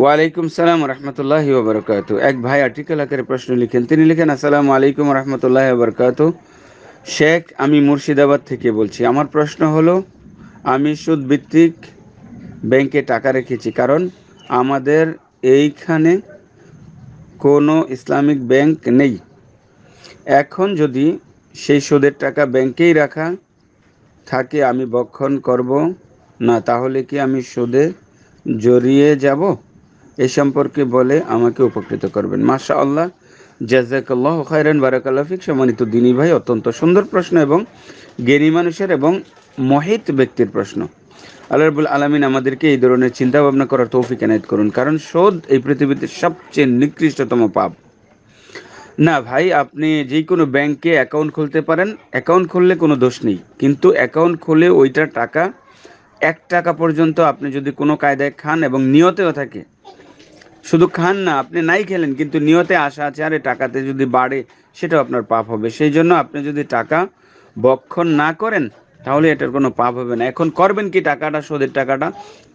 ওয়ালাইকুম সালাম রহমতুল্লাহি ওবরকাত এক ভাই আর্টিকেল আকারে প্রশ্ন লিখেন তিনি লিখেন আসসালামু আলাইকুম রহমতুল্লাহ ওবরকাত শেখ আমি মুর্শিদাবাদ থেকে বলছি আমার প্রশ্ন হলো আমি সুদভিত্তিক ব্যাংকে টাকা রেখেছি কারণ আমাদের এইখানে কোনো ইসলামিক ব্যাংক নেই এখন যদি সেই সুদের টাকা ব্যাংকেই রাখা থাকে আমি বক্ষণ করব না তাহলে কি আমি সুদে জড়িয়ে যাব এ সম্পর্কে বলে আমাকে উপকৃত করবেন মাসা আল্লাহ জাজাকাল্লাহ খায়রান বারাকাল্লাফিক সম্মানিত দিনী ভাই অত্যন্ত সুন্দর প্রশ্ন এবং জ্ঞানী মানুষের এবং মহিত ব্যক্তির প্রশ্ন আল্লাহবুল আলমিন আমাদেরকে এই ধরনের চিন্তা ভাবনা করার তৌফিক এনায়ত করুন কারণ শোধ এই পৃথিবীতে সবচেয়ে নিকৃষ্টতম পাপ না ভাই আপনি যে কোনো ব্যাংকে অ্যাকাউন্ট খুলতে পারেন অ্যাকাউন্ট খুললে কোনো দোষ নেই কিন্তু অ্যাকাউন্ট খুলে ওইটা টাকা এক টাকা পর্যন্ত আপনি যদি কোনো কায়দায় খান এবং নিয়তেও থাকে শুধু খান না আপনি নাই খেলেন কিন্তু নিয়তে আশা আছে আরে টাকাতে যদি বাড়ে সেটাও আপনার পাপ হবে সেই জন্য আপনি যদি টাকা বক্ষণ না করেন তাহলে এটার কোনো পাপ হবে না এখন করবেন কি টাকাটা সুদের টাকাটা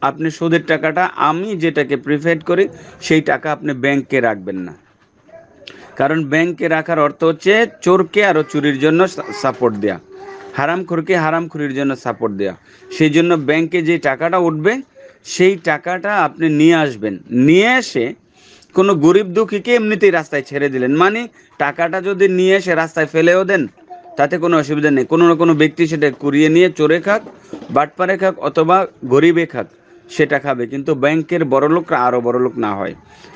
আপনি সুদের টাকাটা আমি যেটাকে প্রিফেড করি সেই টাকা আপনি ব্যাংকে রাখবেন না কারণ ব্যাংকে রাখার অর্থ হচ্ছে চোরকে আরও চুরির জন্য সাপোর্ট দেয়া হারামখোরকে হারামখুরির জন্য সাপোর্ট দেওয়া সেই জন্য ব্যাংকে যে টাকাটা উঠবে সেই টাকাটা আপনি নিয়ে আসবেন নিয়ে এসে কোনো গরিব দুঃখীকে এমনিতেই রাস্তায় ছেড়ে দিলেন মানে টাকাটা যদি নিয়ে এসে রাস্তায় ফেলেও দেন তাতে কোনো অসুবিধা নেই কোনো না কোনো ব্যক্তি সেটা কুড়িয়ে নিয়ে চোরে খাক বাটপারে খাক অথবা গরিবে খাক সেটা খাবে কিন্তু ব্যাংকের বড়লোকরা আরও বড়লোক না হয়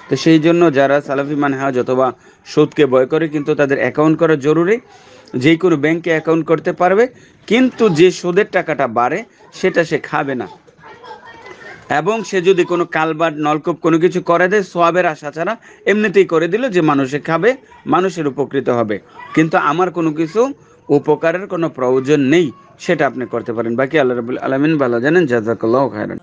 তো সেই জন্য যারা সালাফি মানে হাজ অথবা সুদকে বয় করে কিন্তু তাদের অ্যাকাউন্ট করা জরুরি যে কোনো ব্যাংকে অ্যাকাউন্ট করতে পারবে কিন্তু যে সুদের টাকাটা বাড়ে সেটা সে খাবে না এবং সে যদি কোনো কালবার নলকূপ কোনো কিছু করে দেয় সোয়াবের আশা ছাড়া এমনিতেই করে দিল যে মানুষে খাবে মানুষের উপকৃত হবে কিন্তু আমার কোনো কিছু উপকারের কোনো প্রয়োজন নেই সেটা আপনি করতে পারেন বাকি আল্লাহ রবুল আলমিন ভালো জানেন জাজাকাল্লাহ খায়রান